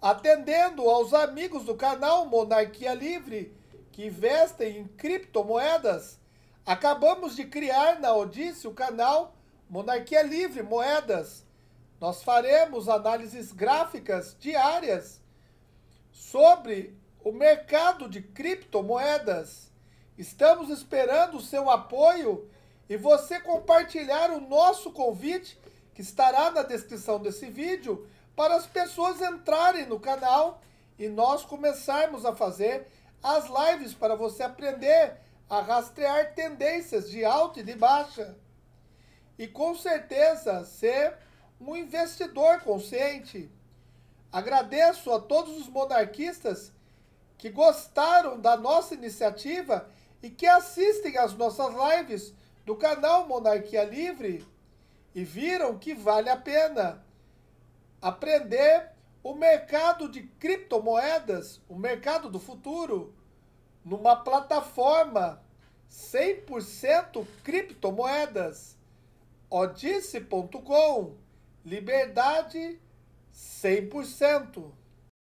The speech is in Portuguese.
Atendendo aos amigos do canal Monarquia Livre, que investem em criptomoedas, acabamos de criar na Odisse o canal Monarquia Livre Moedas. Nós faremos análises gráficas diárias sobre o mercado de criptomoedas. Estamos esperando o seu apoio e você compartilhar o nosso convite que estará na descrição desse vídeo, para as pessoas entrarem no canal e nós começarmos a fazer as lives para você aprender a rastrear tendências de alta e de baixa. E com certeza ser um investidor consciente. Agradeço a todos os monarquistas que gostaram da nossa iniciativa e que assistem às nossas lives do canal Monarquia Livre e viram que vale a pena aprender o mercado de criptomoedas, o mercado do futuro, numa plataforma 100% criptomoedas, odisse.com, liberdade 100%.